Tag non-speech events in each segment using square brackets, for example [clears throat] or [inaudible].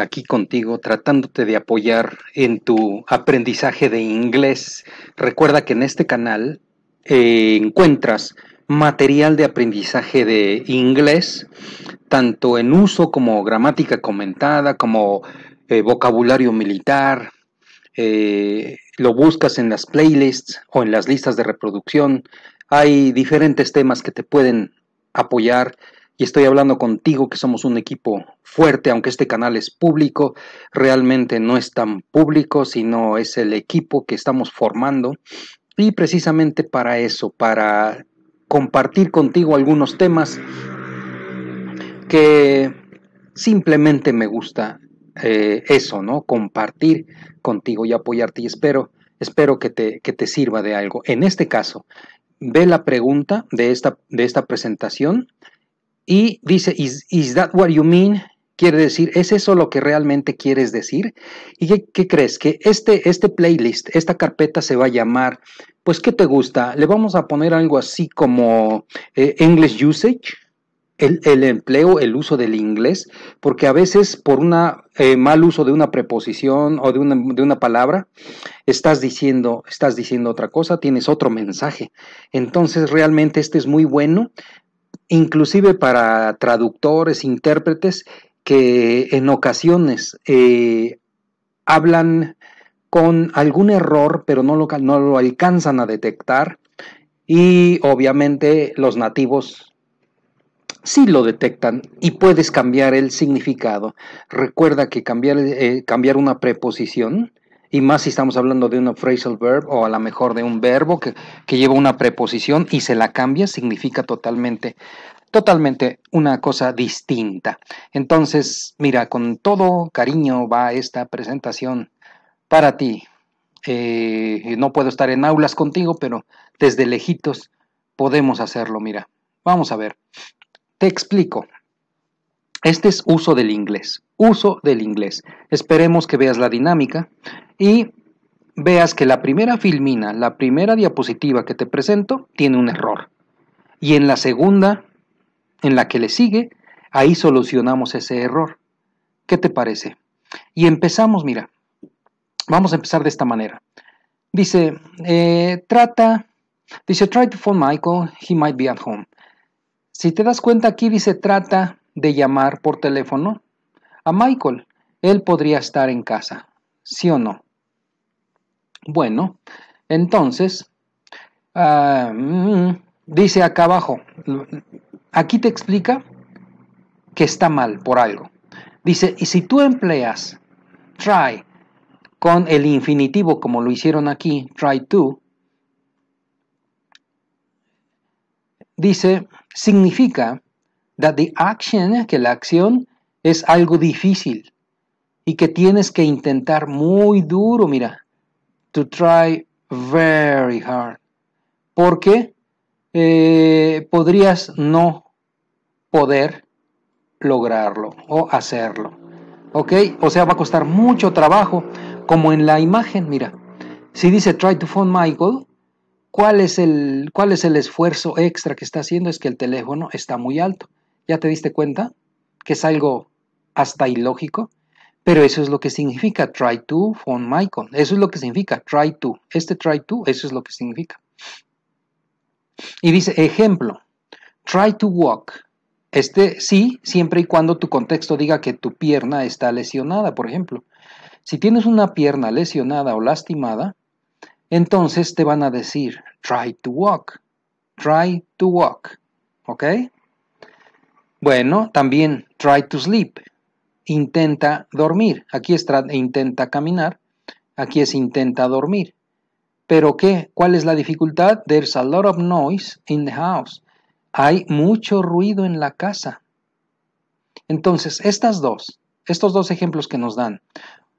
aquí contigo tratándote de apoyar en tu aprendizaje de inglés. Recuerda que en este canal eh, encuentras material de aprendizaje de inglés, tanto en uso como gramática comentada, como eh, vocabulario militar. Eh, lo buscas en las playlists o en las listas de reproducción. Hay diferentes temas que te pueden apoyar y estoy hablando contigo que somos un equipo fuerte, aunque este canal es público, realmente no es tan público, sino es el equipo que estamos formando y precisamente para eso, para compartir contigo algunos temas que simplemente me gusta eh, eso, ¿no? Compartir contigo y apoyarte y espero, espero que te, te sirva de algo. En este caso, ve la pregunta de esta, de esta presentación y dice, is, that what you mean? quiere decir, ¿es eso lo que realmente quieres decir? ¿Y qué, crees? Que este, este playlist, esta carpeta se va a llamar, pues, ¿qué te gusta? Le vamos a poner algo así como eh, English Usage, el, empleo, el uso del inglés, porque a veces por un eh, mal uso de una preposición o de una, de una palabra, estás diciendo, estás diciendo otra cosa, tienes otro mensaje. Entonces realmente este es muy bueno inclusive para traductores, intérpretes, que en ocasiones eh, hablan con algún error, pero no lo, no lo alcanzan a detectar. Y obviamente los nativos sí lo detectan y puedes cambiar el significado. Recuerda que cambiar, eh, cambiar una preposición y más si estamos hablando de un phrasal verb o a lo mejor de un verbo que, lleva una preposición y se la cambia, significa totalmente, totalmente una cosa distinta. Entonces, mira, con todo cariño va esta presentación para ti. Eh, no puedo estar en aulas contigo, pero desde lejitos podemos hacerlo, mira. Vamos a ver. Te explico. Este es uso del inglés, uso del inglés. Esperemos que veas la dinámica y veas que la primera filmina, la primera diapositiva que te presento, tiene un error. Y en la segunda, en la que le sigue, ahí solucionamos ese error. ¿Qué te parece? Y empezamos, mira, vamos a empezar de esta manera. Dice, eh, trata, dice, try to phone Michael, he might be at home. Si te das cuenta aquí dice trata de llamar por teléfono a Michael. Él podría estar en casa, ¿sí o no? Bueno, entonces, ah, mm, dice acá abajo, aquí te explica que está mal por algo. Dice, y si tú empleas try con el infinitivo como lo hicieron aquí, try to, dice, significa That the action, que la acción es algo difícil y que tienes que intentar muy duro, mira. To try very hard. Porque eh, podrías no poder lograrlo o hacerlo. ¿Ok? O sea, va a costar mucho trabajo, como en la imagen, mira. Si dice try to phone Michael, ¿cuál es el, cuál es el esfuerzo extra que está haciendo? Es que el teléfono está muy alto. ¿Ya te diste cuenta? Que es algo hasta ilógico. Pero eso es lo que significa try to von Michael. Eso es lo que significa try to. Este try to, eso es lo que significa. Y dice, ejemplo, try to walk. Este sí, siempre y cuando tu contexto diga que tu pierna está lesionada, por ejemplo. Si tienes una pierna lesionada o lastimada, entonces te van a decir, try to walk, try to walk, ¿ok? Bueno, también try to sleep. Intenta dormir. Aquí es intenta caminar. Aquí es intenta dormir. ¿Pero qué? ¿Cuál es la dificultad? There's a lot of noise in the house. Hay mucho ruido en la casa. Entonces, estas dos, estos dos ejemplos que nos dan,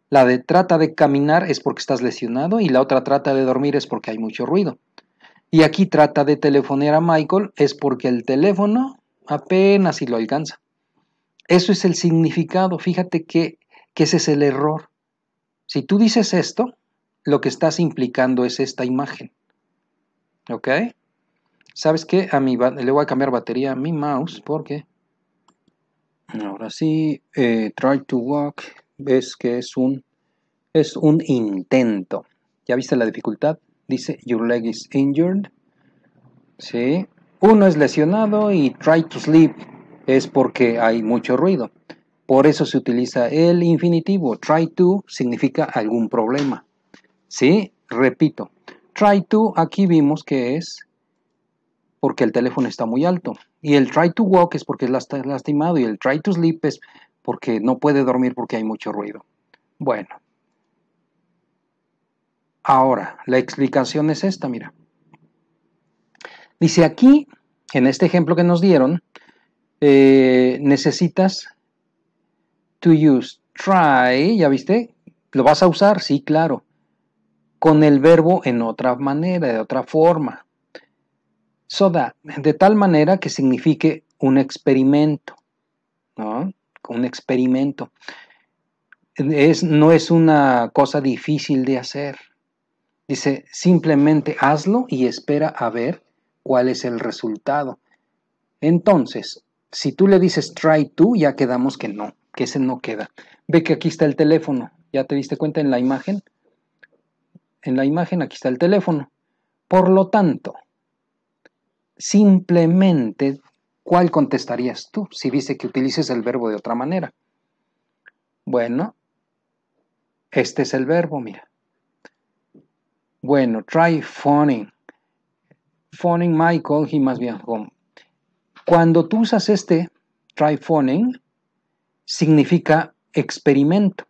la de trata de caminar es porque estás lesionado y la otra trata de dormir es porque hay mucho ruido. Y aquí trata de telefonear a Michael es porque el teléfono apenas si lo alcanza. Eso es el significado, fíjate que, que ese es el error. Si tú dices esto, lo que estás implicando es esta imagen. ¿Ok? ¿Sabes qué? A mi, le voy a cambiar batería a mi mouse porque ahora sí, eh, try to walk, ves que es un, es un intento. ¿Ya viste la dificultad? Dice, your leg is injured. Sí, uno es lesionado y try to sleep es porque hay mucho ruido. Por eso se utiliza el infinitivo. Try to significa algún problema. ¿Sí? Repito. Try to aquí vimos que es porque el teléfono está muy alto. Y el try to walk es porque está lastimado. Y el try to sleep es porque no puede dormir porque hay mucho ruido. Bueno. Ahora, la explicación es esta, mira. Dice aquí, en este ejemplo que nos dieron, eh, necesitas to use try, ¿ya viste? ¿Lo vas a usar? Sí, claro. Con el verbo en otra manera, de otra forma. So that, de tal manera que signifique un experimento. ¿no? Un experimento. Es, no es una cosa difícil de hacer. Dice, simplemente hazlo y espera a ver cuál es el resultado. Entonces, si tú le dices try to, ya quedamos que no, que ese no queda. Ve que aquí está el teléfono, ¿ya te diste cuenta en la imagen? En la imagen aquí está el teléfono. Por lo tanto, simplemente, ¿cuál contestarías tú si viste que utilices el verbo de otra manera? Bueno, este es el verbo, mira. Bueno, try funny phoning Michael, he must be bien home. Cuando tú usas este try phoning, significa experimento.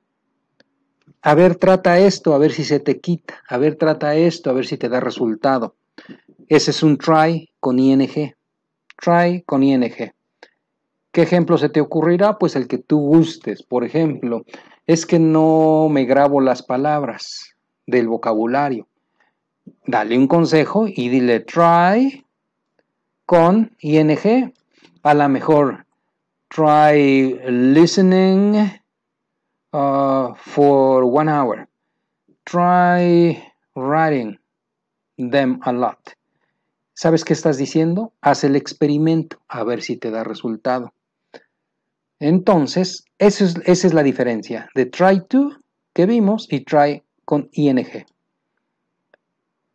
A ver, trata esto, a ver si se te quita. A ver, trata esto, a ver si te da resultado. Ese es un try con ing. Try con ing. ¿Qué ejemplo se te ocurrirá? Pues el que tú gustes. Por ejemplo, es que no me grabo las palabras del vocabulario dale un consejo y dile try con ing. A lo mejor try listening uh, for one hour. Try writing them a lot. ¿Sabes qué estás diciendo? Haz el experimento a ver si te da resultado. Entonces, es, esa es la diferencia de try to que vimos y try con ing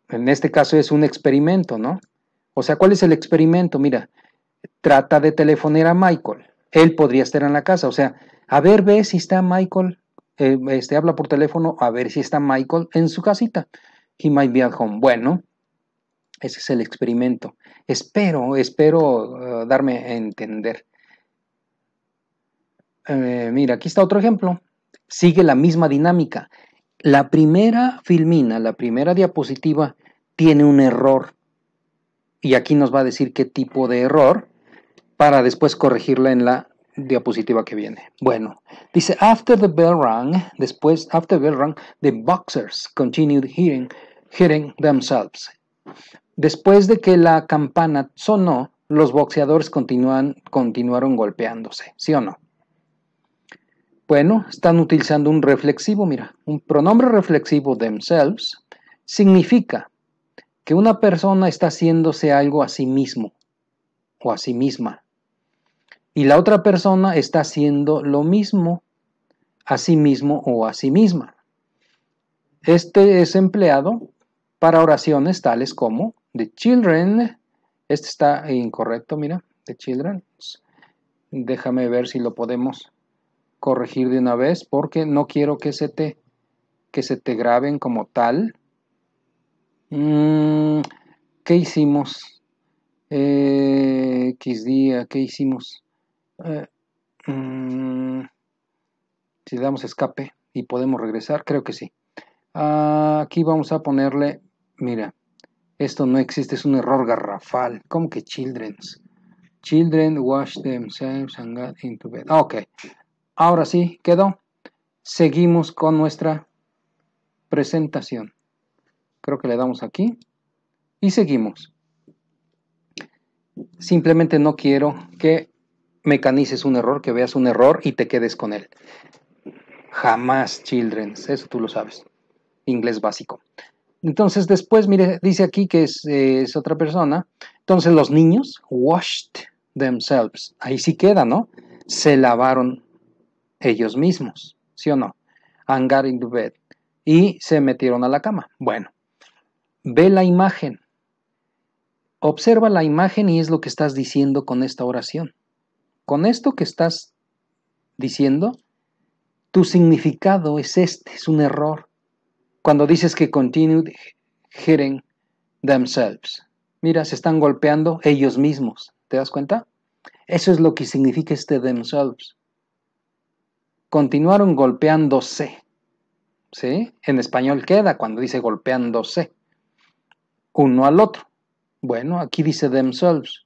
en este caso es un experimento, ¿no? O sea, ¿cuál es el experimento? Mira, trata de telefonar a Michael. Él podría estar en la casa. O sea, a ver, ve si está Michael. Eh, este habla por teléfono a ver si está Michael en su casita. He might be at home. Bueno, ese es el experimento. Espero, espero uh, darme a entender. Eh, mira, aquí está otro ejemplo. Sigue la misma dinámica. La primera filmina, la primera diapositiva, tiene un error. Y aquí nos va a decir qué tipo de error para después corregirla en la diapositiva que viene. Bueno, dice after the bell rang, después after the bell rang, the boxers continued hitting, themselves. Después de que la campana sonó, los boxeadores continuaron golpeándose, ¿sí o no? Bueno, están utilizando un reflexivo, mira, un pronombre reflexivo themselves significa que una persona está haciéndose algo a sí mismo o a sí misma. Y la otra persona está haciendo lo mismo a sí mismo o a sí misma. Este es empleado para oraciones tales como the children. Este está incorrecto, mira, the children. Déjame ver si lo podemos corregir de una vez porque no quiero que se te, que se te graben como tal. que mm, ¿Qué hicimos? Eh, X día, ¿qué hicimos? Eh, mm, si damos escape y podemos regresar, creo que sí. Ah, aquí vamos a ponerle, mira, esto no existe, es un error garrafal. ¿Cómo que children's? Children wash themselves and got into bed. Ok, Ahora sí, quedó. Seguimos con nuestra presentación. Creo que le damos aquí y seguimos. Simplemente no quiero que mecanices un error, que veas un error y te quedes con él. Jamás, children, eso tú lo sabes. Inglés básico. Entonces después, mire, dice aquí que es, es otra persona. Entonces los niños washed themselves. Ahí sí queda, ¿no? Se lavaron ellos mismos, ¿sí o no? And got into bed. Y se metieron a la cama. Bueno, ve la imagen. Observa la imagen y es lo que estás diciendo con esta oración. Con esto que estás diciendo, tu significado es este, es un error. Cuando dices que continued hitting themselves. Mira, se están golpeando ellos mismos. ¿Te das cuenta? Eso es lo que significa este themselves continuaron golpeándose. ¿Sí? En español queda cuando dice golpeándose uno al otro. Bueno, aquí dice themselves.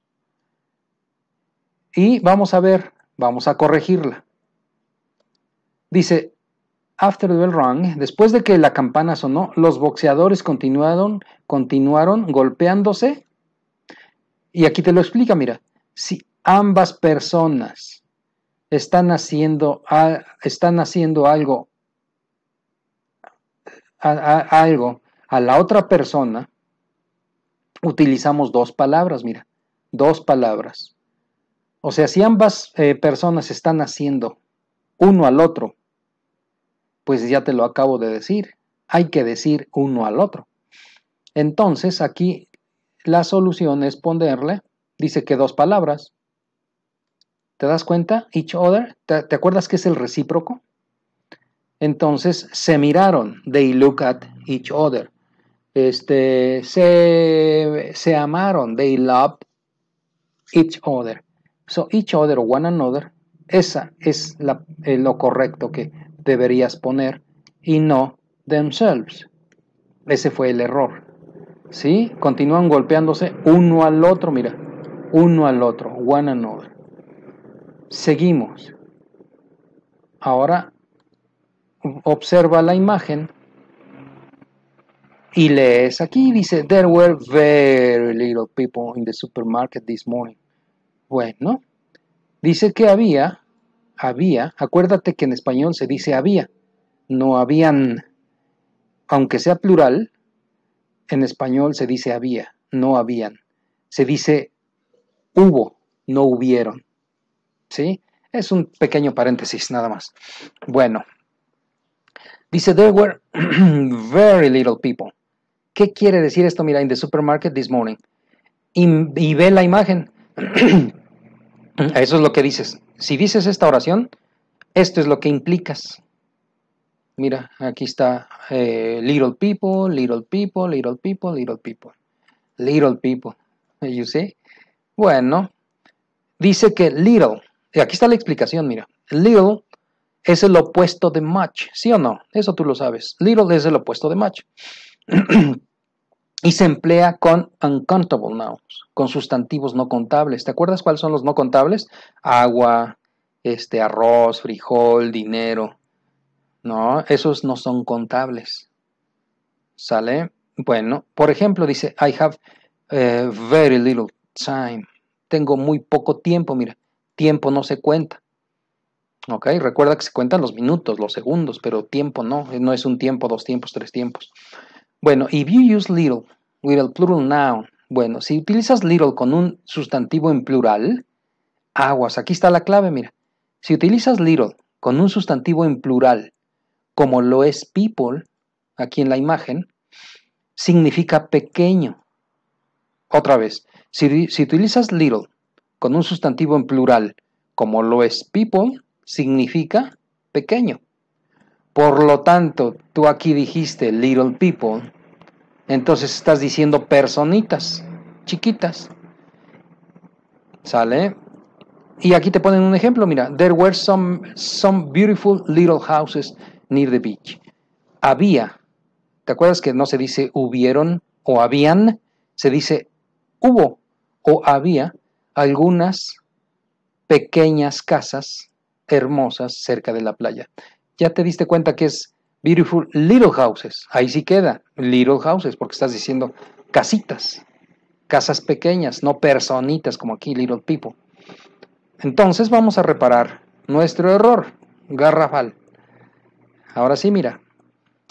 Y vamos a ver, vamos a corregirla. Dice, after the bell rang, después de que la campana sonó, los boxeadores continuaron, continuaron golpeándose. Y aquí te lo explica, mira, si ambas personas están haciendo, están haciendo algo, a, algo a la otra persona, utilizamos dos palabras, mira, dos palabras. O sea, si ambas eh, personas están haciendo uno al otro, pues ya te lo acabo de decir, hay que decir uno al otro. Entonces, aquí la solución es ponerle, dice que dos palabras, ¿Te das cuenta? Each other. ¿Te, acuerdas que es el recíproco? Entonces se miraron. They look at each other. Este, se, amaron. They love each other. So each other, one another. Esa es eh, lo correcto que deberías poner y no themselves. Ese fue el error. ¿Sí? Continúan golpeándose uno al otro, mira, uno al otro, one another seguimos. Ahora observa la imagen y lees aquí, dice, there were very little people in the supermarket this morning. Bueno, dice que había, había, acuérdate que en español se dice había, no habían, aunque sea plural, en español se dice había, no habían, se dice hubo, no hubieron. ¿sí? Es un pequeño paréntesis nada más. Bueno, dice, there were very little people. ¿Qué quiere decir esto? Mira, in the supermarket this morning. Y, ve la imagen. Eso es lo que dices. Si dices esta oración, esto es lo que implicas. Mira, aquí está little people, little people, little people, little people, little people. You see? Bueno, dice que little Aquí está la explicación, mira. Little es el opuesto de much, ¿sí o no? Eso tú lo sabes. Little es el opuesto de much. [clears throat] y se emplea con uncountable nouns, con sustantivos no contables. ¿Te acuerdas cuáles son los no contables? Agua, este, arroz, frijol, dinero. No, esos no son contables. ¿Sale? Bueno, por ejemplo, dice, I have eh, very little time. Tengo muy poco tiempo, mira tiempo no se cuenta. ¿Ok? Recuerda que se cuentan los minutos, los segundos, pero tiempo no. No es un tiempo, dos tiempos, tres tiempos. Bueno, if you use little with a plural noun. Bueno, si utilizas little con un sustantivo en plural, aguas. Aquí está la clave, mira. Si utilizas little con un sustantivo en plural, como lo es people, aquí en la imagen, significa pequeño. Otra vez, si, si utilizas little con un sustantivo en plural, como lo es people, significa pequeño. Por lo tanto, tú aquí dijiste little people, entonces estás diciendo personitas, chiquitas. ¿Sale? Y aquí te ponen un ejemplo, mira, there were some, some beautiful little houses near the beach. Había, ¿te acuerdas que no se dice hubieron o habían? Se dice hubo o había algunas pequeñas casas hermosas cerca de la playa. Ya te diste cuenta que es beautiful little houses. Ahí sí queda, little houses, porque estás diciendo casitas, casas pequeñas, no personitas como aquí, little people. Entonces vamos a reparar nuestro error garrafal. Ahora sí, mira,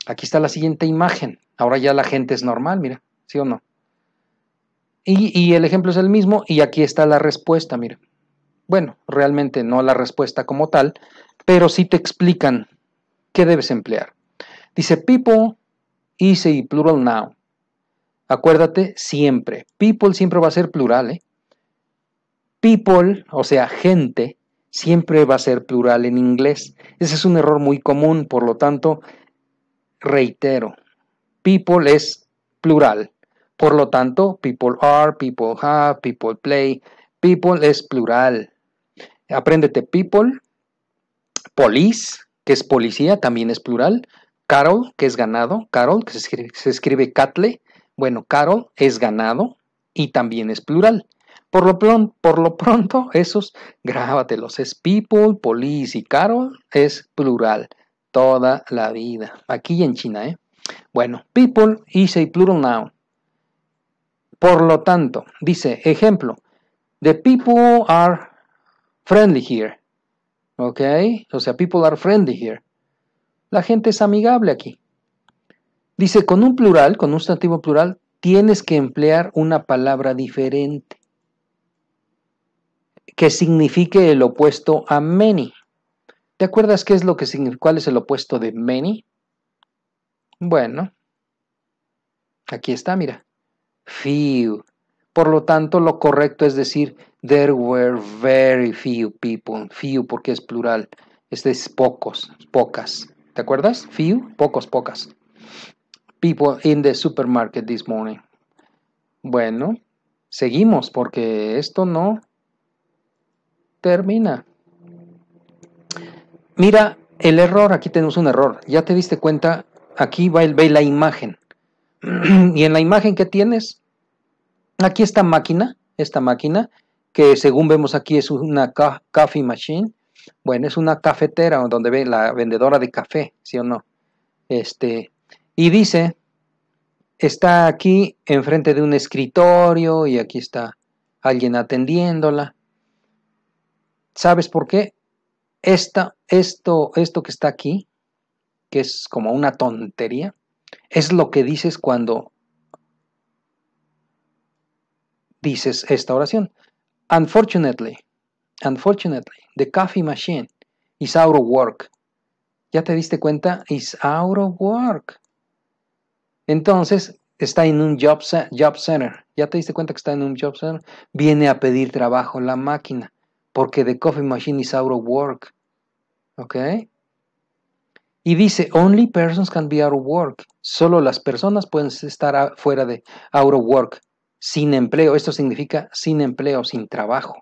aquí está la siguiente imagen. Ahora ya la gente es normal, mira, ¿sí o no? Y, el ejemplo es el mismo y aquí está la respuesta, mira. Bueno, realmente no la respuesta como tal, pero sí te explican qué debes emplear. Dice people, easy plural now. Acuérdate siempre, people siempre va a ser plural, ¿eh? People, o sea, gente, siempre va a ser plural en inglés. Ese es un error muy común, por lo tanto, reitero, people es plural, por lo tanto, people are, people have, people play. People es plural. Apréndete people, police, que es policía, también es plural. Carol, que es ganado. Carol, que se escribe, catle. Bueno, Carol es ganado y también es plural. Por lo, pronto, por lo pronto, esos grábatelos. Es people, police y carol es plural. Toda la vida. Aquí en China, ¿eh? Bueno, people is a plural noun. Por lo tanto, dice, ejemplo, the people are friendly here. ¿Ok? O sea, people are friendly here. La gente es amigable aquí. Dice, con un plural, con un sustantivo plural, tienes que emplear una palabra diferente que signifique el opuesto a many. ¿Te acuerdas qué es lo que cuál es el opuesto de many? Bueno, aquí está, mira few. Por lo tanto, lo correcto es decir, there were very few people. Few porque es plural. Este es pocos, pocas. ¿Te acuerdas? Few, pocos, pocas. People in the supermarket this morning. Bueno, seguimos porque esto no termina. Mira el error, aquí tenemos un error. Ya te diste cuenta, aquí va, el, ve la imagen. [clears throat] y en la imagen que tienes, aquí está máquina, esta máquina, que según vemos aquí es una coffee machine. Bueno, es una cafetera donde ve la vendedora de café, ¿sí o no? Este, y dice, está aquí enfrente de un escritorio y aquí está alguien atendiéndola. ¿Sabes por qué? Esta, esto, esto que está aquí, que es como una tontería, es lo que dices cuando dices esta oración. Unfortunately, unfortunately, the coffee machine is out of work. ¿Ya te diste cuenta? Is out of work. Entonces, está en un job, job center. ¿Ya te diste cuenta que está en un job center? Viene a pedir trabajo la máquina, porque the coffee machine is out of work. ¿Ok? Y dice, only persons can be out of work. Solo las personas pueden estar fuera de out of work, sin empleo. Esto significa sin empleo, sin trabajo.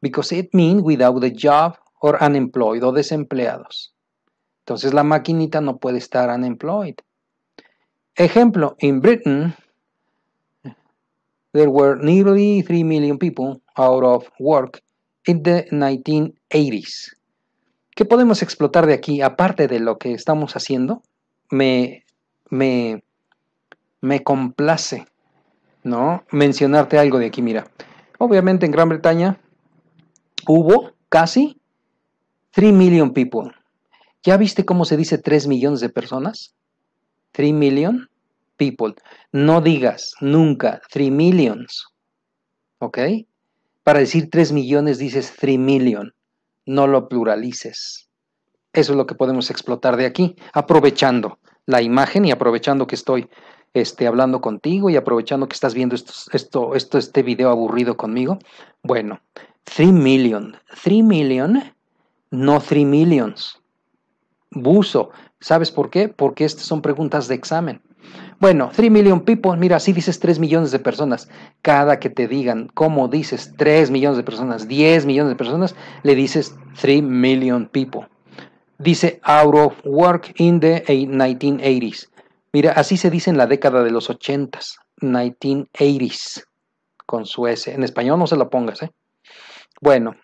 Because it means without a job or unemployed o desempleados. Entonces la maquinita no puede estar unemployed. Ejemplo, in Britain, there were nearly 3 million people out of work in the 1980s. ¿Qué podemos explotar de aquí, aparte de lo que estamos haciendo? Me, me, me complace, ¿no? Mencionarte algo de aquí, mira. Obviamente en Gran Bretaña hubo casi 3 million people. ¿Ya viste cómo se dice 3 millones de personas? 3 million people. No digas nunca 3 millions. ¿Ok? Para decir 3 millones dices 3 million no lo pluralices. Eso es lo que podemos explotar de aquí, aprovechando la imagen y aprovechando que estoy este, hablando contigo y aprovechando que estás viendo esto, esto, este video aburrido conmigo. Bueno, 3 million, 3 million, no 3 millions. Buso. ¿sabes por qué? Porque estas son preguntas de examen. Bueno, 3 million people, mira, así dices 3 millones de personas, cada que te digan cómo dices 3 millones de personas, 10 millones de personas, le dices 3 million people. Dice out of work in the 1980s. Mira, así se dice en la década de los 80s, 1980s, con su S. En español no se lo pongas, ¿eh? Bueno,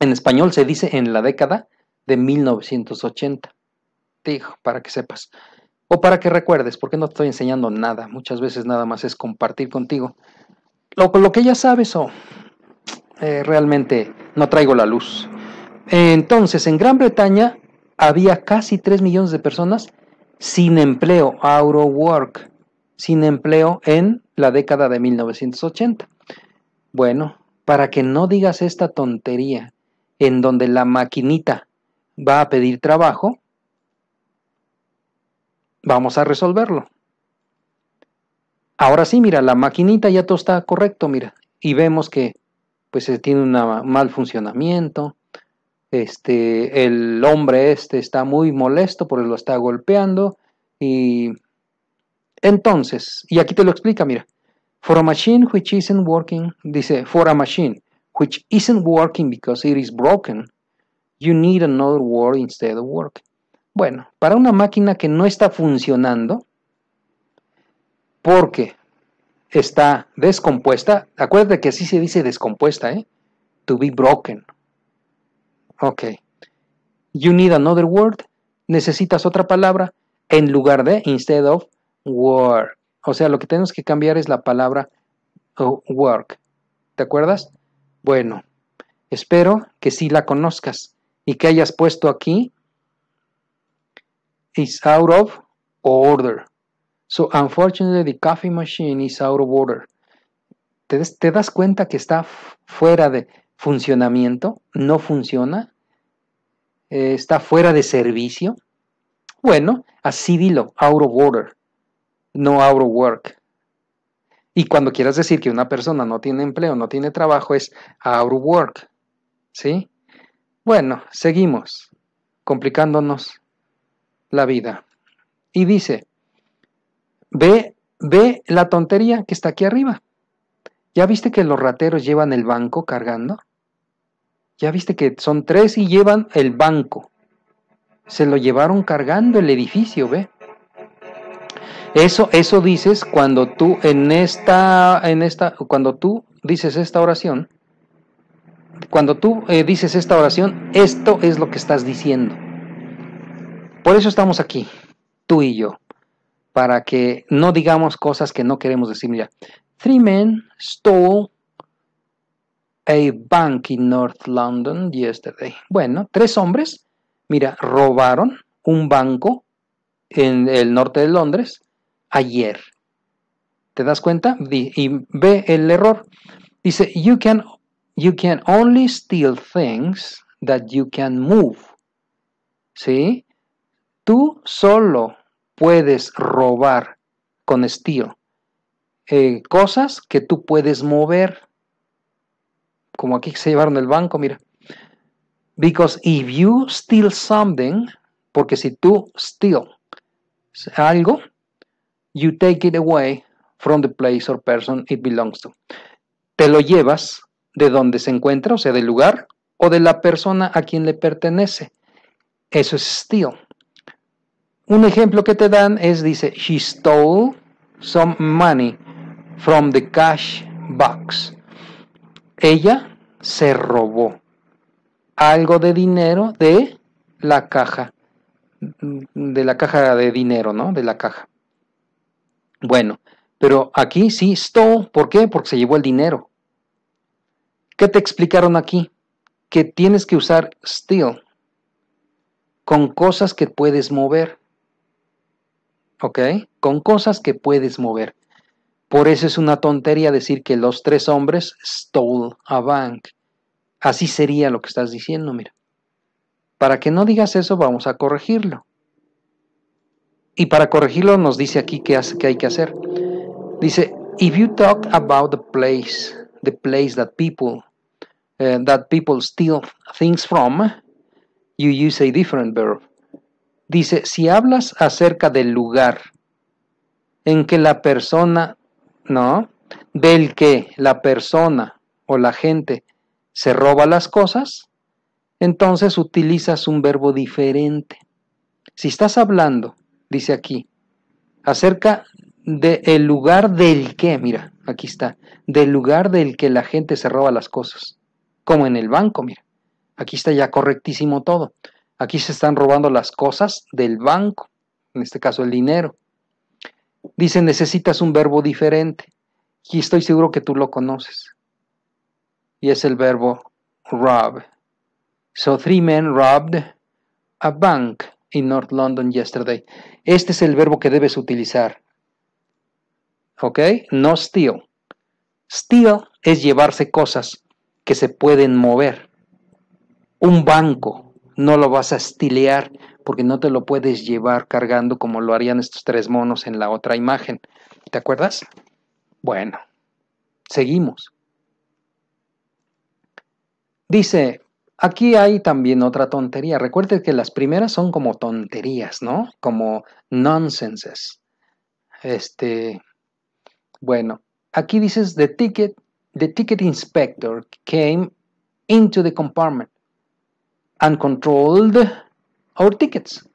en español se dice en la década de 1980. Dijo, para que sepas o para que recuerdes, porque no estoy enseñando nada, muchas veces nada más es compartir contigo lo, lo que ya sabes o eh, realmente no traigo la luz. Entonces, en Gran Bretaña había casi 3 millones de personas sin empleo, out work, sin empleo en la década de 1980. Bueno, para que no digas esta tontería en donde la maquinita va a pedir trabajo, Vamos a resolverlo. Ahora sí, mira, la maquinita ya todo está correcto, mira. Y vemos que pues eh, tiene un mal funcionamiento. Este, el hombre este está muy molesto porque lo está golpeando. Y entonces, y aquí te lo explica, mira. For a machine which isn't working, dice, for a machine which isn't working because it is broken, you need another word instead of work. Bueno, para una máquina que no está funcionando, porque está descompuesta, acuérdate que así se dice descompuesta, ¿eh? To be broken. Ok. You need another word. Necesitas otra palabra en lugar de, instead of, work. O sea, lo que tenemos que cambiar es la palabra oh, work. ¿Te acuerdas? Bueno, espero que sí la conozcas y que hayas puesto aquí is out of order. So unfortunately the coffee machine is out of order. ¿Te, das cuenta que está fuera de funcionamiento? ¿No funciona? Eh, ¿Está fuera de servicio? Bueno, así dilo, out of order, no out of work. Y cuando quieras decir que una persona no tiene empleo, no tiene trabajo, es out of work. ¿Sí? Bueno, seguimos complicándonos la vida. Y dice, ve, ve la tontería que está aquí arriba. ¿Ya viste que los rateros llevan el banco cargando? ¿Ya viste que son tres y llevan el banco? Se lo llevaron cargando el edificio, ve. Eso, eso dices cuando tú en esta, en esta, cuando tú dices esta oración, cuando tú eh, dices esta oración, esto es lo que estás diciendo. Por eso estamos aquí, tú y yo, para que no digamos cosas que no queremos decir. Mira, three men stole a bank in North London yesterday. Bueno, tres hombres, mira, robaron un banco en el norte de Londres ayer. ¿Te das cuenta? Y ve el error. Dice, you can, you can only steal things that you can move. ¿Sí? Tú solo puedes robar con estío eh, cosas que tú puedes mover. Como aquí se llevaron el banco, mira. Because if you steal something, porque si tú steal algo, you take it away from the place or person it belongs to. Te lo llevas de donde se encuentra, o sea, del lugar o de la persona a quien le pertenece. Eso es steal un ejemplo que te dan es, dice, she stole some money from the cash box. Ella se robó algo de dinero de la caja, de la caja de dinero, ¿no? De la caja. Bueno, pero aquí sí, stole. ¿Por qué? Porque se llevó el dinero. ¿Qué te explicaron aquí? Que tienes que usar steal con cosas que puedes mover. ¿ok? Con cosas que puedes mover. Por eso es una tontería decir que los tres hombres stole a bank. Así sería lo que estás diciendo, mira. Para que no digas eso, vamos a corregirlo. Y para corregirlo nos dice aquí qué, que hay que hacer. Dice, if you talk about the place, the place that people, eh, that people steal things from, you use a different verb. Dice, si hablas acerca del lugar en que la persona, ¿no? Del que la persona o la gente se roba las cosas, entonces utilizas un verbo diferente. Si estás hablando, dice aquí, acerca del lugar del que, mira, aquí está, del lugar del que la gente se roba las cosas, como en el banco, mira, aquí está ya correctísimo todo. Aquí se están robando las cosas del banco, en este caso el dinero. Dice, necesitas un verbo diferente. Y estoy seguro que tú lo conoces. Y es el verbo rob. So three men robbed a bank in North London yesterday. Este es el verbo que debes utilizar. ¿Ok? No steal. Steal es llevarse cosas que se pueden mover. Un banco, no lo vas a estilear porque no te lo puedes llevar cargando como lo harían estos tres monos en la otra imagen. ¿Te acuerdas? Bueno, seguimos. Dice, aquí hay también otra tontería. Recuerda que las primeras son como tonterías, ¿no? Como nonsenses. Este, bueno, aquí dices, the ticket, the ticket inspector came into the compartment uncontrolled our tickets.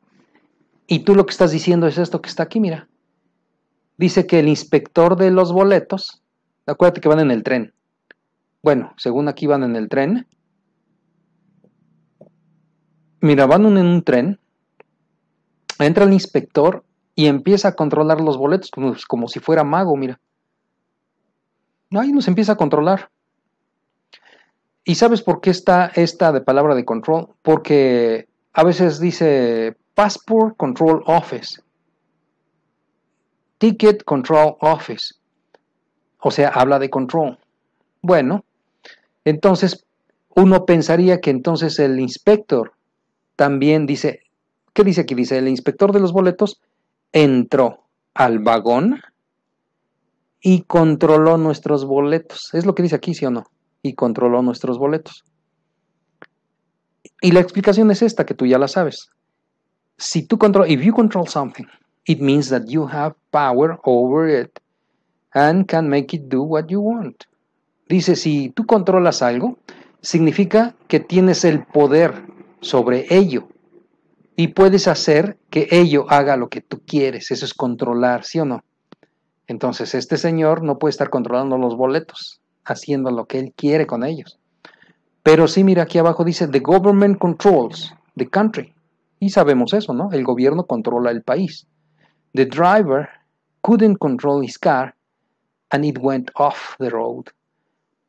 Y tú lo que estás diciendo es esto que está aquí, mira. Dice que el inspector de los boletos, acuérdate que van en el tren. Bueno, según aquí van en el tren. Mira, van en un tren, entra el inspector y empieza a controlar los boletos como, si fuera mago, mira. Ahí nos empieza a controlar. ¿Y sabes por qué está esta de palabra de control? Porque a veces dice Passport Control Office, Ticket Control Office. O sea, habla de control. Bueno, entonces uno pensaría que entonces el inspector también dice, ¿qué dice aquí? Dice, el inspector de los boletos entró al vagón y controló nuestros boletos. Es lo que dice aquí, ¿sí o no? y controló nuestros boletos. Y la explicación es esta, que tú ya la sabes. Si tú control, if you control something, it means that you have power over it and can make it do what you want. Dice, si tú controlas algo, significa que tienes el poder sobre ello y puedes hacer que ello haga lo que tú quieres. Eso es controlar, ¿sí o no? Entonces, este señor no puede estar controlando los boletos haciendo lo que él quiere con ellos. Pero sí, mira, aquí abajo dice, the government controls the country. Y sabemos eso, ¿no? El gobierno controla el país. The driver couldn't control his car and it went off the road.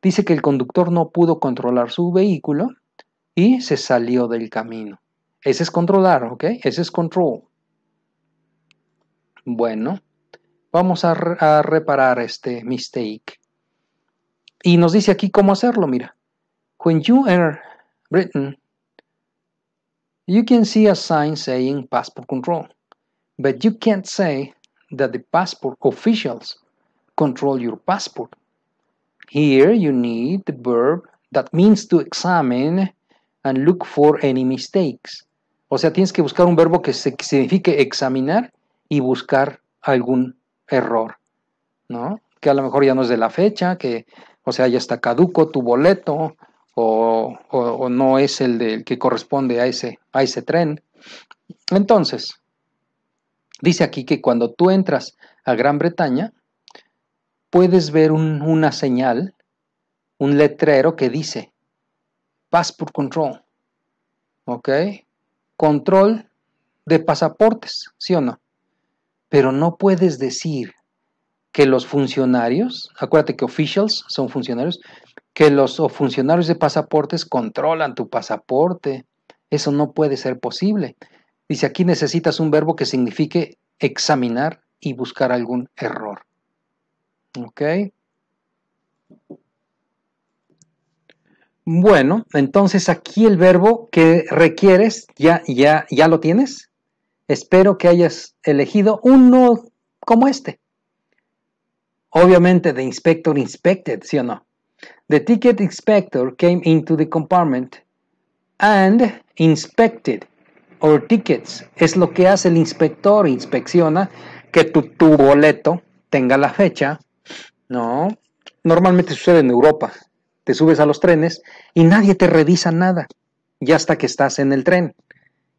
Dice que el conductor no pudo controlar su vehículo y se salió del camino. Ese es controlar, ¿ok? Ese es control. Bueno, vamos a, a reparar este mistake. Y nos dice aquí cómo hacerlo, mira. When you are Britain, you can see a sign saying passport control, but you can't say that the passport officials control your passport. Here you need the verb that means to examine and look for any mistakes. O sea, tienes que buscar un verbo que, se, signifique examinar y buscar algún error, ¿no? Que a lo mejor ya no es de la fecha, que o sea, ya está caduco tu boleto o, no es el, del que corresponde a ese, a ese tren. Entonces, dice aquí que cuando tú entras a Gran Bretaña, puedes ver una señal, un letrero que dice Passport Control, ¿ok? Control de pasaportes, ¿sí o no? Pero no puedes decir que los funcionarios, acuérdate que officials son funcionarios, que los funcionarios de pasaportes controlan tu pasaporte. Eso no puede ser posible. Dice, aquí necesitas un verbo que signifique examinar y buscar algún error. ¿Ok? Bueno, entonces aquí el verbo que requieres, ya, ya, ya lo tienes. Espero que hayas elegido uno como este. Obviamente the inspector inspected, ¿sí o no? The ticket inspector came into the compartment and inspected our tickets. Es lo que hace el inspector, inspecciona que tu, boleto tenga la fecha, ¿no? Normalmente sucede en Europa. Te subes a los trenes y nadie te revisa nada. Ya hasta que estás en el tren.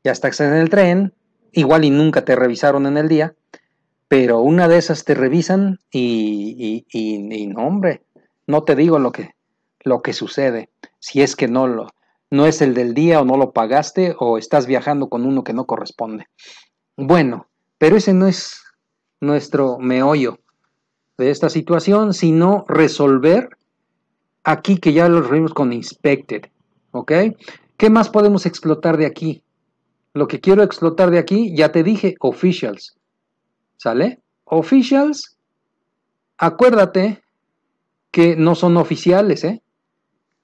Ya estás en el tren, igual y nunca te revisaron en el día, pero una de esas te revisan y, y, y, no, hombre, no te digo lo que, lo que sucede, si es que no lo, no es el del día o no lo pagaste o estás viajando con uno que no corresponde. Bueno, pero ese no es nuestro meollo de esta situación, sino resolver aquí que ya lo resolvimos con inspected, ¿ok? ¿Qué más podemos explotar de aquí? Lo que quiero explotar de aquí, ya te dije, officials. ¿Sale? Officials, acuérdate que no son oficiales, ¿eh?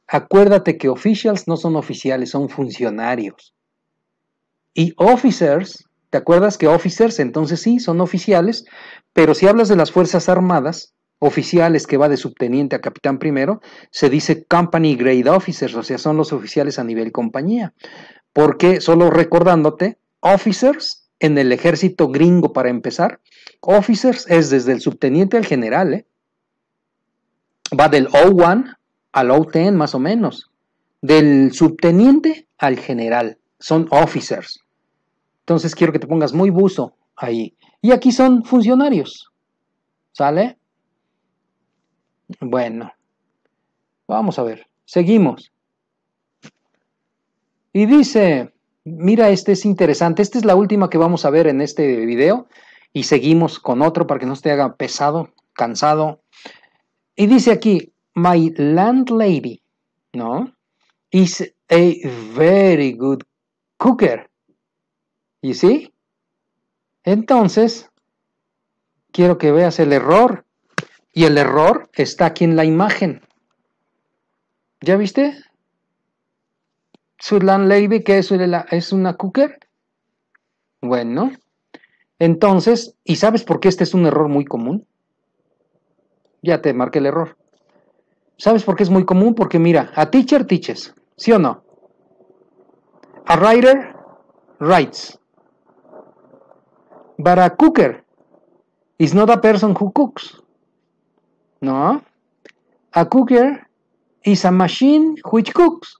Acuérdate que officials no son oficiales, son funcionarios. Y officers, ¿te acuerdas que officers entonces sí son oficiales? Pero si hablas de las Fuerzas Armadas, oficiales que va de subteniente a capitán primero, se dice company grade officers, o sea, son los oficiales a nivel compañía. Porque, solo recordándote, officers en el ejército gringo para empezar. Officers es desde el subteniente al general, ¿eh? va del O1 al O10 más o menos, del subteniente al general, son officers. Entonces quiero que te pongas muy buzo ahí. Y aquí son funcionarios, ¿sale? Bueno, vamos a ver, seguimos. Y dice, mira, este es interesante. Esta es la última que vamos a ver en este video y seguimos con otro para que no se te haga pesado, cansado. Y dice aquí, my landlady, ¿no? Is a very good cooker. ¿Y sí? Entonces, quiero que veas el error. Y el error está aquí en la imagen. ¿Ya viste? su lady, que es una, es una cooker. Bueno, entonces, ¿y sabes por qué este es un error muy común? Ya te marqué el error. ¿Sabes por qué es muy común? Porque mira, a teacher teaches, ¿sí o no? A writer writes. But a cooker is not a person who cooks. No. A cooker is a machine which cooks.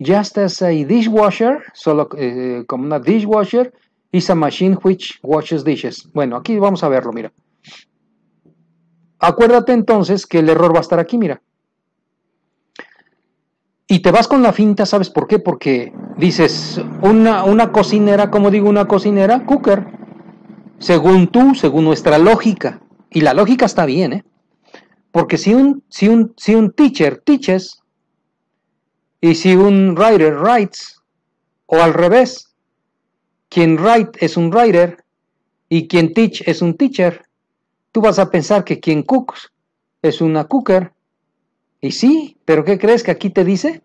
Just as a dishwasher, solo eh, eh, como una dishwasher, is a machine which washes dishes. Bueno, aquí vamos a verlo, mira. Acuérdate entonces que el error va a estar aquí, mira. Y te vas con la finta, ¿sabes por qué? Porque dices, una, una cocinera, como digo, una cocinera, cooker. Según tú, según nuestra lógica. Y la lógica está bien, ¿eh? Porque si un, si un, si un teacher teaches, y si un writer writes, o al revés, quien write es un writer y quien teach es un teacher, tú vas a pensar que quien cooks es una cooker. Y sí, pero ¿qué crees que aquí te dice?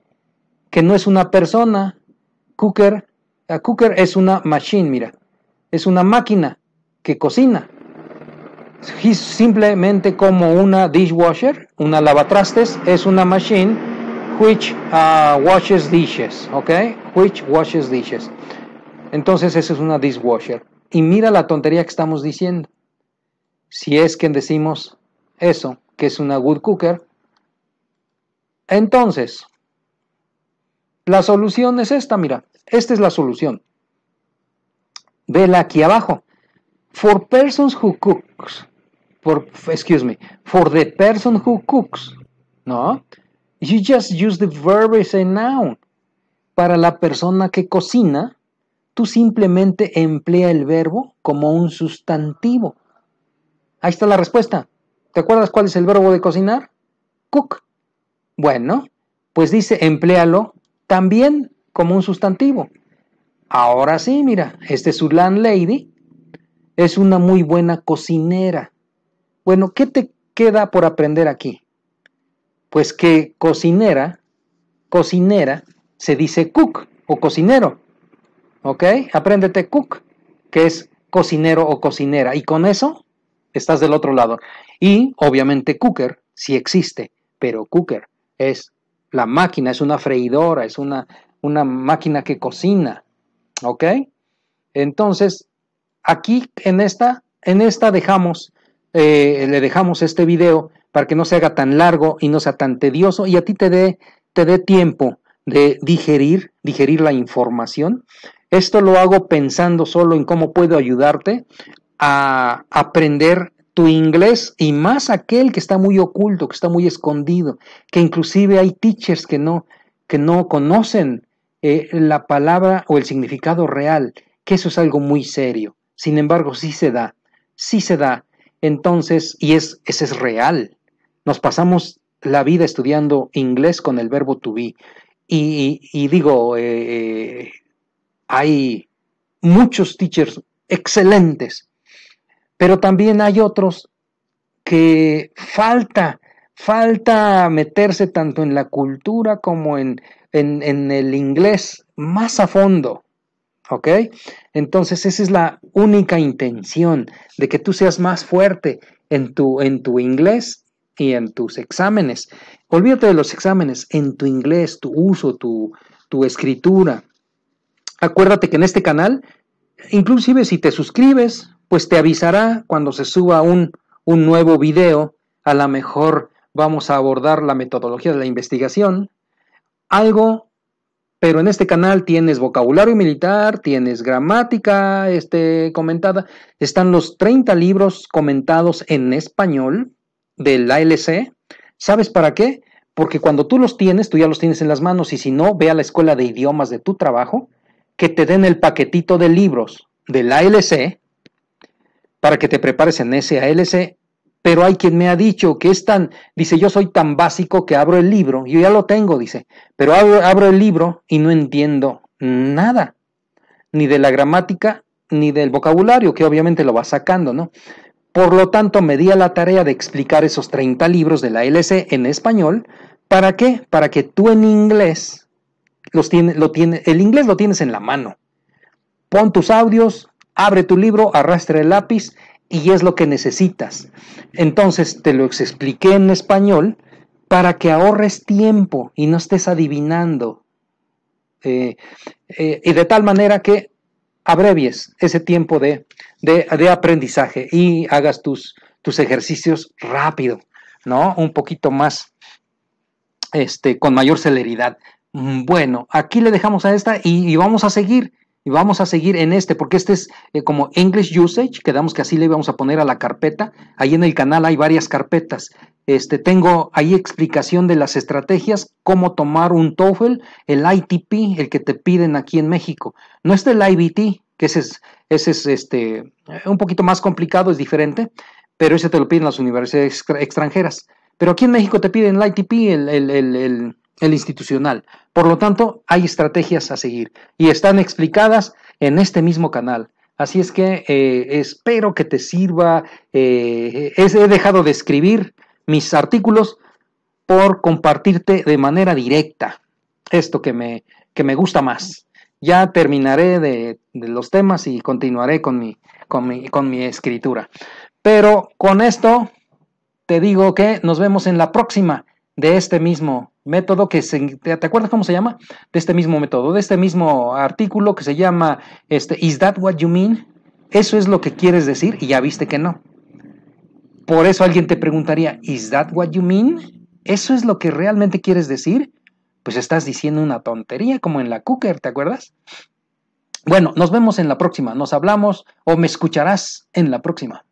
Que no es una persona. Cooker, a cooker es una machine, mira. Es una máquina que cocina. simplemente como una dishwasher, una lavatrastes, es una machine which uh, washes dishes, ¿ok? Which washes dishes. Entonces esa es una dishwasher. Y mira la tontería que estamos diciendo. Si es que decimos eso, que es una good cooker. Entonces, la solución es esta, mira. Esta es la solución. Vela aquí abajo. For persons who cooks. For, excuse me. For the person who cooks. ¿No? You just use the verb as a noun. Para la persona que cocina, tú simplemente emplea el verbo como un sustantivo. Ahí está la respuesta. ¿Te acuerdas cuál es el verbo de cocinar? Cook. Bueno, pues dice emplealo también como un sustantivo. Ahora sí, mira, este es su landlady es una muy buena cocinera. Bueno, ¿qué te queda por aprender aquí? Pues que cocinera, cocinera, se dice cook o cocinero. ¿Ok? Apréndete cook, que es cocinero o cocinera. Y con eso estás del otro lado. Y obviamente cooker sí existe, pero cooker es la máquina, es una freidora, es una, una máquina que cocina. ¿Ok? Entonces, aquí en esta, en esta dejamos, eh, le dejamos este video para que no se haga tan largo y no sea tan tedioso y a ti te dé te dé tiempo de digerir, digerir la información. Esto lo hago pensando solo en cómo puedo ayudarte a aprender tu inglés y más aquel que está muy oculto, que está muy escondido, que inclusive hay teachers que no, que no conocen eh, la palabra o el significado real, que eso es algo muy serio. Sin embargo, sí se da, sí se da. Entonces, y es, ese es real, nos pasamos la vida estudiando inglés con el verbo to be. Y, digo, eh, eh, hay muchos teachers excelentes, pero también hay otros que falta, falta meterse tanto en la cultura como en, en, en el inglés más a fondo. ¿Ok? Entonces esa es la única intención de que tú seas más fuerte en tu, en tu inglés y en tus exámenes. Olvídate de los exámenes, en tu inglés, tu uso, tu, tu escritura. Acuérdate que en este canal, inclusive si te suscribes, pues te avisará cuando se suba un, nuevo video. A lo mejor vamos a abordar la metodología de la investigación. Algo pero en este canal tienes vocabulario militar, tienes gramática este, comentada, están los 30 libros comentados en español del ALC, ¿sabes para qué? Porque cuando tú los tienes, tú ya los tienes en las manos y si no, ve a la escuela de idiomas de tu trabajo que te den el paquetito de libros del ALC para que te prepares en ese ALC. Pero hay quien me ha dicho que es tan, dice, yo soy tan básico que abro el libro, yo ya lo tengo, dice, pero abro, el libro y no entiendo nada, ni de la gramática, ni del vocabulario, que obviamente lo va sacando, ¿no? Por lo tanto, me di a la tarea de explicar esos 30 libros de la LC en español. ¿Para qué? Para que tú en inglés tiene, lo tiene, el inglés lo tienes en la mano. Pon tus audios, abre tu libro, arrastre el lápiz y es lo que necesitas. Entonces te lo expliqué en español para que ahorres tiempo y no estés adivinando. Eh, eh, y de tal manera que abrevies ese tiempo de, de, aprendizaje y hagas tus, tus ejercicios rápido, ¿no? Un poquito más, este, con mayor celeridad. Mm, bueno, aquí le dejamos a esta y vamos a seguir y vamos a seguir en este, porque este es eh, como English Usage, quedamos que así le vamos a poner a la carpeta. Ahí en el canal hay varias carpetas. Este, tengo ahí explicación de las estrategias, cómo tomar un TOEFL, el ITP, el que te piden aquí en México. No es del IBT, que ese es, ese es este, un poquito más complicado, es diferente, pero ese te lo piden las universidades extranjeras. Pero aquí en México te piden el ITP, el, el, el, el el institucional. Por lo tanto, hay estrategias a seguir y están explicadas en este mismo canal. Así es que eh, espero que te sirva. Eh, he dejado de escribir mis artículos por compartirte de manera directa esto que me, que me gusta más. Ya terminaré de, de los temas y continuaré con mi, con mi escritura. Pero con esto te digo que nos vemos en la próxima de este mismo método que se, ¿te acuerdas cómo se llama? De este mismo método, de este mismo artículo que se llama, este, ¿Is that what you mean? Eso es lo que quieres decir y ya viste que no. Por eso alguien te preguntaría, ¿Is that what you mean? ¿Eso es lo que realmente quieres decir? Pues estás diciendo una tontería como en la Cooker, ¿te acuerdas? Bueno, nos vemos en la próxima, nos hablamos o me escucharás en la próxima.